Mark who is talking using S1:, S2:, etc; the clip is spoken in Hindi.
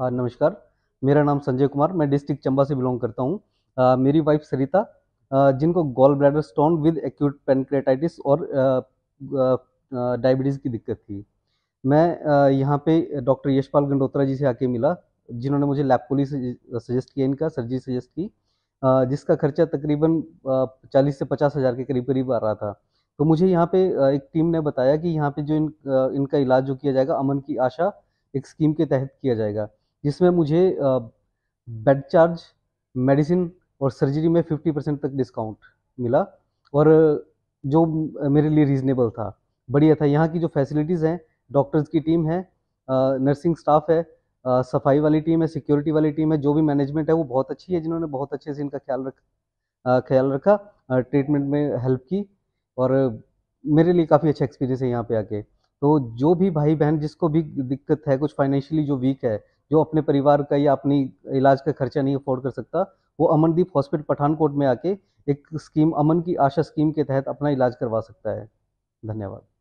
S1: हाँ, नमस्कार मेरा नाम संजय कुमार मैं डिस्ट्रिक्ट चंबा से बिलोंग करता हूँ मेरी वाइफ सरिता जिनको gall bladder stone with acute pancreatitis और डायबिटीज़ की दिक्कत थी मैं यहाँ पे डॉक्टर यशपाल गंडोत्रा जी से आके मिला जिन्होंने मुझे लैपकोली सजेस्ट किया इनका सर्जरी सजेस्ट की जिसका खर्चा तकरीबन चालीस से पचास हज़ार के करीब करीब आ रहा था तो मुझे यहाँ पे एक टीम ने बताया कि यहाँ पे जो इन इनका इलाज जो किया जाएगा अमन की आशा एक स्कीम के तहत किया जाएगा जिसमें मुझे बेड चार्ज मेडिसिन और सर्जरी में 50 परसेंट तक डिस्काउंट मिला और जो मेरे लिए रीज़नेबल था बढ़िया था यहाँ की जो फैसिलिटीज़ हैं डॉक्टर्स की टीम है नर्सिंग स्टाफ है सफाई वाली टीम है सिक्योरिटी वाली टीम है जो भी मैनेजमेंट है वो बहुत अच्छी है जिन्होंने बहुत अच्छे से इनका ख्याल रख ख्याल रखा ट्रीटमेंट में हेल्प की और मेरे लिए काफ़ी अच्छा एक्सपीरियंस है यहाँ पे आके तो जो भी भाई बहन जिसको भी दिक्कत है कुछ फाइनेंशियली जो वीक है जो अपने परिवार का या अपनी इलाज का खर्चा नहीं अफोर्ड कर सकता वो अमनदीप हॉस्पिटल पठानकोट में आके एक स्कीम अमन की आशा स्कीम के तहत अपना इलाज करवा सकता है धन्यवाद